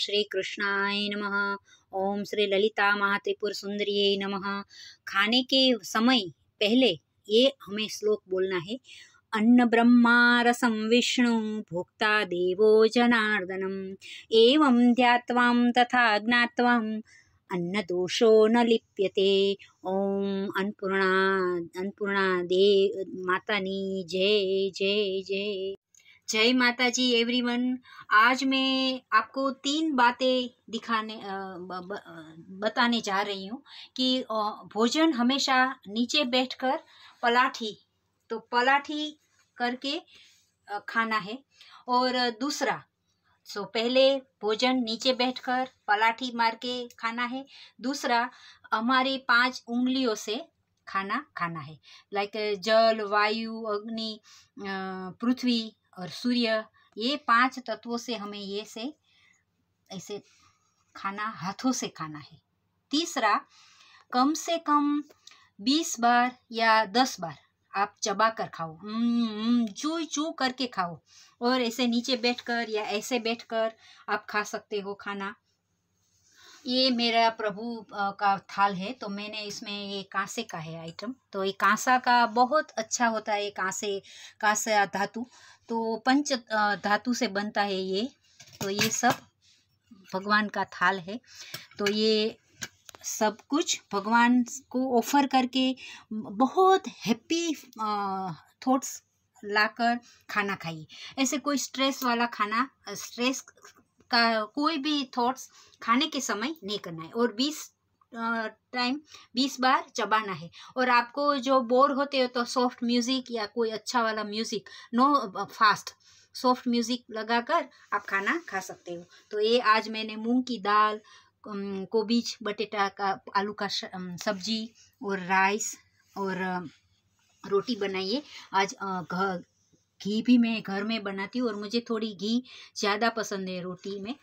श्री कृष्णाय नम ओम श्री ललिता महात्रिपुर सुंदरिये नम खाने के समय पहले ये हमें श्लोक बोलना है अन्न ब्रह्मा रसम विष्णु भोक्ता देवो जनार्दनम एवं ध्यात्वां तथा अन्न दोषो न लिप्यते ओम अन्नपूर्णा अन्नपूर्णा देव माता जय जय जय जय माता जी एवरीवन आज मैं आपको तीन बातें दिखाने बताने जा रही हूँ कि भोजन हमेशा नीचे बैठकर पलाठी तो पलाठी करके खाना है और दूसरा सो पहले भोजन नीचे बैठकर पलाठी मार के खाना है दूसरा हमारे पांच उंगलियों से खाना खाना है लाइक जल वायु अग्नि पृथ्वी और सूर्य ये पांच तत्वों से हमें ये से ऐसे खाना हाथों से खाना है तीसरा कम से कम बीस बार या दस बार आप चबा कर खाओ हम्म, हम्म, चू चू करके खाओ और ऐसे नीचे बैठकर या ऐसे बैठकर आप खा सकते हो खाना ये मेरा प्रभु का थाल है तो मैंने इसमें ये कांसे का है आइटम तो ये कांसा का बहुत अच्छा होता है कांसे कांसा धातु तो पंच धातु से बनता है ये तो ये सब भगवान का थाल है तो ये सब कुछ भगवान को ऑफर करके बहुत हैप्पी थॉट्स लाकर खाना खाइए ऐसे कोई स्ट्रेस वाला खाना स्ट्रेस का कोई भी थॉट्स खाने के समय नहीं करना है और बीस टाइम बीस बार चबाना है और आपको जो बोर होते हो तो सॉफ्ट म्यूज़िक या कोई अच्छा वाला music no fast soft music लगाकर आप खाना खा सकते हो तो ये आज मैंने मूंग की दाल कोबीज बटेटा का आलू का सब्जी और राइस और रोटी बनाइए आज घर घी भी मैं घर में बनाती हूँ और मुझे थोड़ी घी ज़्यादा पसंद है रोटी में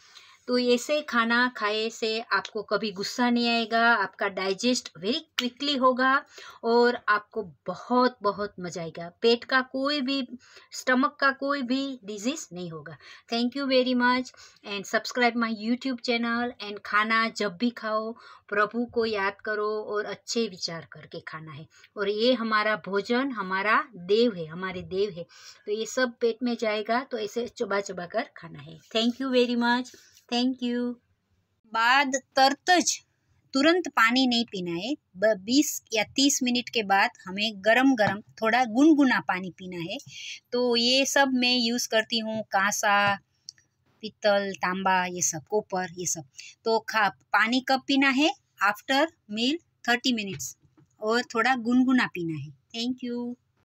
तो ऐसे खाना खाए से आपको कभी गुस्सा नहीं आएगा आपका डाइजेस्ट वेरी क्विकली होगा और आपको बहुत बहुत मजा आएगा पेट का कोई भी स्टमक का कोई भी डिजीज़ नहीं होगा thank you very much and subscribe my YouTube channel and खाना जब भी खाओ प्रभु को याद करो और अच्छे विचार करके खाना है और ये हमारा भोजन हमारा देव है हमारे देव है तो ये सब पेट में जाएगा तो ऐसे चुबा चुबा कर खाना है thank you very much thank you बाद तरतज तुरंत पानी नहीं पीना है बीस या तीस मिनट के बाद हमें गरम गरम थोड़ा गुनगुना पानी पीना है तो ये सब मैं यूज़ करती हूँ कांसा पीतल तांबा ये सब कोपर ये सब तो खा पानी कब पीना है आफ्टर मील थर्टी मिनट्स और थोड़ा गुनगुना पीना है थैंक यू